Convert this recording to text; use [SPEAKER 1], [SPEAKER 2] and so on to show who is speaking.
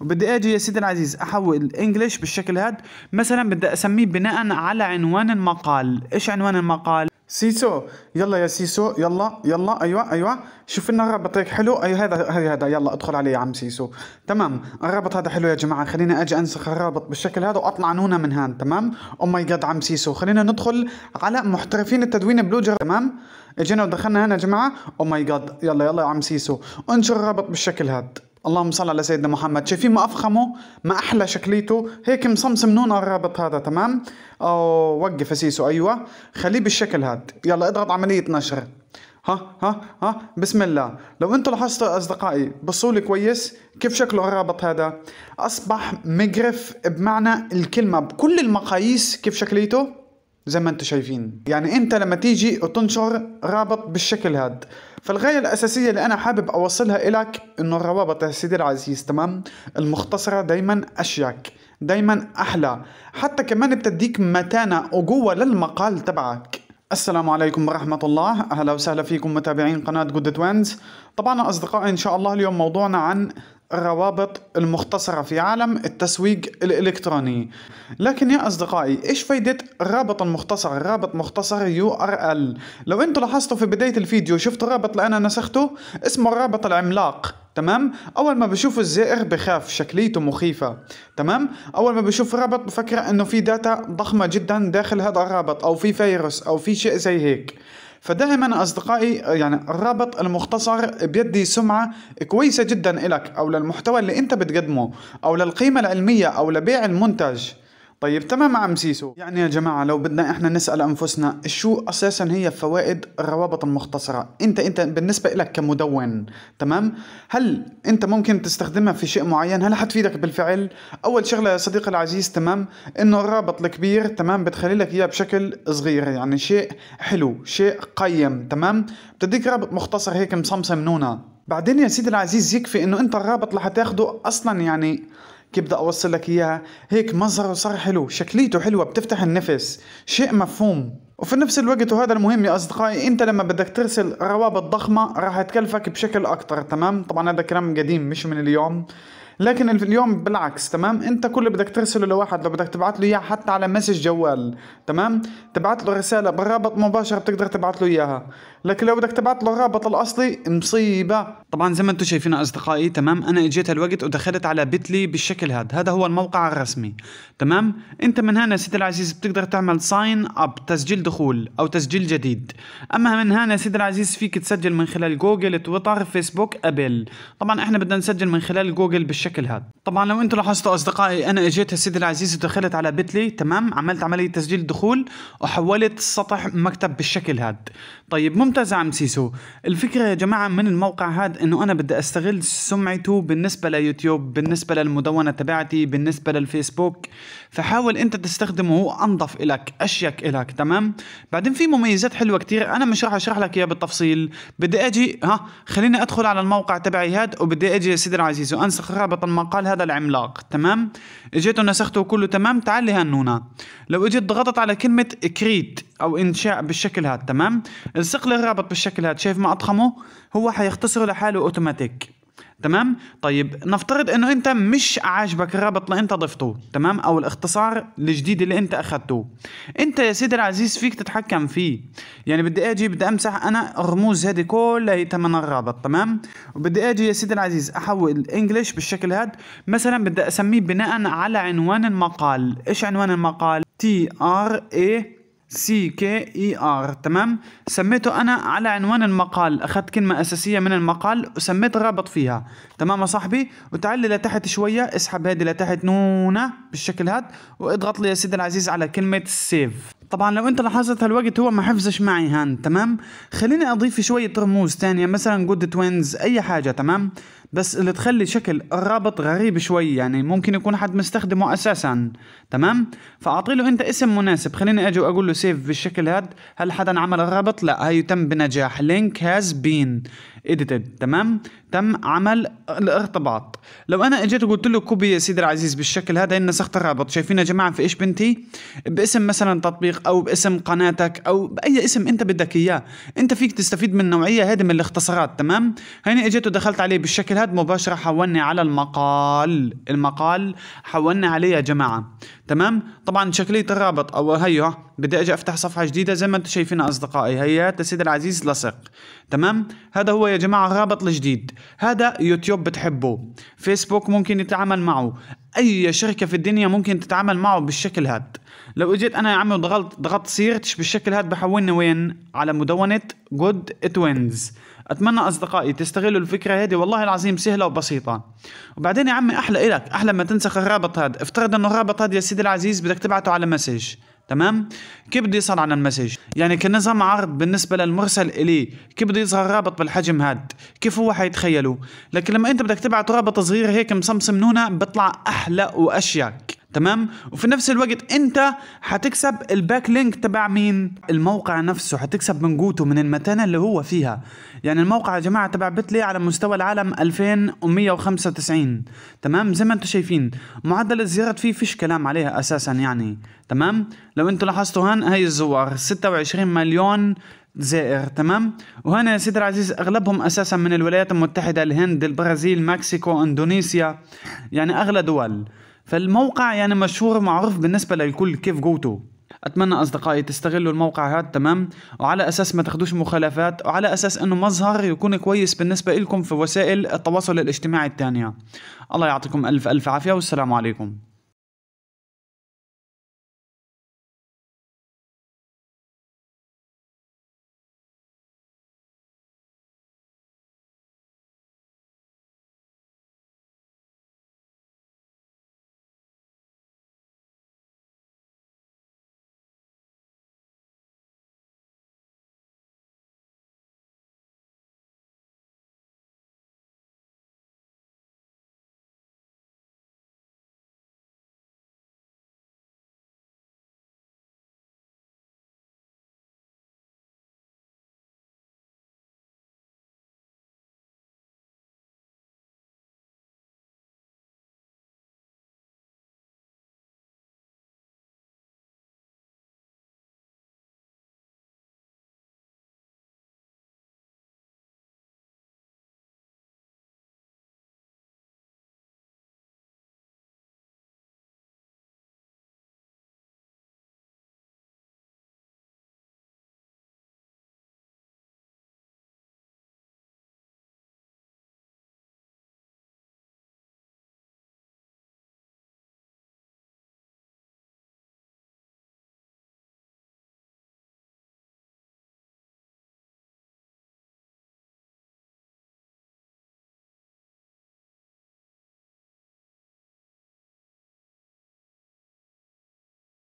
[SPEAKER 1] وبدي اجي يا سيدي العزيز احول الانجليش بالشكل هذا مثلا بدي اسميه بناء على عنوان المقال ايش عنوان المقال سيسو يلا يا سيسو يلا يلا ايوه ايوه شوف لنا رابطك حلو ايوه هذا هذا هذا يلا ادخل عليه يا عم سيسو تمام الرابط هذا حلو يا جماعه خلينا اجي انسخ الرابط بالشكل هذا واطلع نونا من هان تمام او ماي جاد عم سيسو خلينا ندخل على محترفين التدوين بلوجر تمام اجينا ودخلنا هنا يا جماعه او ماي جاد يلا يلا يا عم سيسو انشر الرابط بالشكل هذا اللهم صل على سيدنا محمد شايفين ما افخمه ما احلى شكليته هيك مصمصم نون الرابط هذا تمام أو وقف اسيسه ايوه خليه بالشكل هذا يلا اضغط عمليه نشر ها ها ها بسم الله لو انتم لاحظتوا اصدقائي بصوا لي كويس كيف شكله الرابط هذا اصبح مقرف بمعنى الكلمه بكل المقاييس كيف شكليته زي ما انتم شايفين يعني انت لما تيجي وتنشر رابط بالشكل هذا فالغايه الاساسيه اللي انا حابب اوصلها إلك انه الروابط يا سيدي العزيز تمام المختصره دايما اشيك دايما احلى حتى كمان بتديك متانه وقوه للمقال تبعك السلام عليكم ورحمة الله أهلا وسهلا فيكم متابعين قناة جود توينز طبعا أصدقائي إن شاء الله اليوم موضوعنا عن الروابط المختصرة في عالم التسويق الإلكتروني لكن يا أصدقائي إيش فايدة الرابط المختصر الرابط مختصر URL لو أنتوا لاحظتوا في بداية الفيديو شفتوا الرابط اللي أنا نسخته اسمه الرابط العملاق تمام اول ما بشوف الزائر بخاف شكليته مخيفه تمام اول ما بشوف رابط بفكر انه في داتا ضخمه جدا داخل هذا الرابط او في فيروس او في شيء زي هيك فدائما اصدقائي يعني الرابط المختصر بيدي سمعه كويسه جدا لك او للمحتوى اللي انت بتقدمه او للقيمه العلميه او لبيع المنتج طيب تمام عم سيسو يعني يا جماعة لو بدنا احنا نسأل انفسنا شو اساسا هي فوائد الروابط المختصرة انت انت بالنسبة لك كمدون تمام هل انت ممكن تستخدمها في شيء معين هل حتفيدك بالفعل اول شغلة يا صديقي العزيز تمام انه الرابط الكبير تمام بتخلي لك اياه بشكل صغير يعني شيء حلو شيء قيم تمام بتديك رابط مختصر هيك مصمصم نونه بعدين يا سيدي العزيز يكفي انه انت الرابط اللي حتاخده اصلا يعني كيف بدي اوصل لك اياها هيك مظهره صار حلو شكليته حلوه بتفتح النفس شيء مفهوم وفي نفس الوقت وهذا المهم يا اصدقائي انت لما بدك ترسل روابط ضخمه راح تكلفك بشكل اكتر تمام طبعا هذا كلام قديم مش من اليوم لكن اليوم بالعكس تمام انت كل اللي بدك ترسله لواحد لو بدك تبعث له اياه حتى على مسج جوال تمام تبعث له رساله بالرابط مباشر بتقدر تبعث له اياها لكن لو بدك تبعث له الرابط الاصلي مصيبه طبعا زي ما انتم شايفين اصدقائي تمام انا اجيت هالوقت ودخلت على بيتلي بالشكل هذا هذا هو الموقع الرسمي تمام انت من هنا سيدي العزيز بتقدر تعمل ساين اب تسجيل دخول او تسجيل جديد اما من هنا سيدي العزيز فيك تسجل من خلال جوجل تويتر فيسبوك ابل طبعا احنا بدنا نسجل من خلال جوجل بالشكل بالشكل هذا طبعا لو انتم لاحظتوا اصدقائي انا اجيت يا سيدي العزيز ودخلت على بيتلي تمام عملت عمليه تسجيل دخول وحولت سطح مكتب بالشكل هذا طيب ممتاز عم سيسو الفكره يا جماعه من الموقع هذا انه انا بدي استغل سمعته بالنسبه ليوتيوب بالنسبه للمدونه تبعتي بالنسبه للفيسبوك فحاول انت تستخدمه هو انظف الك اشيك الك تمام بعدين في مميزات حلوه كتير انا مش راح اشرح لك اياها بالتفصيل بدي اجي ها خليني ادخل على الموقع تبعي هذا وبدي اجي يا سيدي العزيز وانسخ ما المقال هذا العملاق تمام اجيت ونسخته كله تمام تعال لي هنونا لو اجيت ضغطت على كلمه كريت او انشاء بالشكل هذا تمام الصقل الرابط بالشكل هذا شايف ما اضخمه هو حيختصره لحاله اوتوماتيك تمام طيب نفترض انه انت مش عاجبك الرابط اللي انت ضفته تمام او الاختصار الجديد اللي انت اخذته انت يا سيدي العزيز فيك تتحكم فيه يعني بدي اجي بدي امسح انا الرموز هذه كلها من الرابط تمام وبدي اجي يا سيدي العزيز احول انجلش بالشكل هذا مثلا بدي اسميه بناء على عنوان المقال ايش عنوان المقال تي ار اي سي كي اي ار تمام سميته انا على عنوان المقال اخذت كلمه اساسيه من المقال وسميت رابط فيها تمام يا صاحبي وتعال لي لتحت شويه اسحب هذه لتحت نونه بالشكل هذا واضغط لي يا سيدي العزيز على كلمه سيف طبعا لو انت لاحظت هالوقت هو ما حفظش معي هان تمام خليني اضيف شوية رموز تانية مثلا جود توينز اي حاجة تمام بس اللي تخلي شكل الرابط غريب شوي يعني ممكن يكون حد مستخدمه اساسا تمام فاعطي له انت اسم مناسب خليني اجي واقول له سيف بالشكل هاد هل حدا عمل الرابط لا هيتم بنجاح لينك هاز بين اديتد تمام تم عمل الارتباط لو انا اجيت وقلت له كوبي يا سيدي العزيز بالشكل هذا نسخت الرابط شايفين يا جماعه في ايش بنتي باسم مثلا تطبيق او باسم قناتك او باي اسم انت بدك اياه انت فيك تستفيد من النوعيه هذه من الاختصارات تمام هيني اجيت ودخلت عليه بالشكل هذا مباشره حولني على المقال المقال حولني عليه يا جماعه تمام طبعا شكليه الرابط او هيو بدي اجي افتح صفحه جديده زي ما انتم شايفين اصدقائي هيا سيدي العزيز لصق تمام هذا هو يا جماعه الرابط الجديد هذا يوتيوب بتحبه فيسبوك ممكن يتعامل معه اي شركه في الدنيا ممكن تتعامل معه بالشكل هذا لو اجيت انا يا عمي وضغطت ضغطت سيرتش بالشكل هذا بحولني وين على مدونه جود توينز اتمنى اصدقائي تستغلوا الفكره هذه والله العظيم سهله وبسيطه وبعدين يا عمي احلى الك احلى ما تنسخ الرابط هذا افترض انه الرابط هذا يا سيدي العزيز بدك تبعته على مسج تمام كيف بده يصل على المسج يعني كنظام عرض بالنسبه للمرسل اليه كيف بده يظهر رابط بالحجم هاد كيف هو حيتخيله لكن لما انت بدك تبعت رابط صغير هيك مصمصم نونه بيطلع احلى واشيك تمام وفي نفس الوقت انت هتكسب الباك لينك تبع مين الموقع نفسه هتكسب من قوته من المتانه اللي هو فيها يعني الموقع يا جماعه تبع بتلي على مستوى العالم 2195 تمام زي ما انتم شايفين معدل الزيارات فيه فيش كلام عليها اساسا يعني تمام لو انتم لاحظتوا هان هاي الزوار 26 مليون زائر تمام وهنا يا سيدي العزيز اغلبهم اساسا من الولايات المتحده الهند البرازيل مكسيكو اندونيسيا يعني اغلى دول فالموقع يعني مشهور معروف بالنسبة للكل كيف جوتو اتمنى اصدقائي تستغلوا الموقع هذا تمام وعلى اساس ما تاخدوش مخالفات وعلى اساس انه مظهر يكون كويس بالنسبه لكم في وسائل التواصل الاجتماعي التانية الله يعطيكم الف الف عافيه والسلام عليكم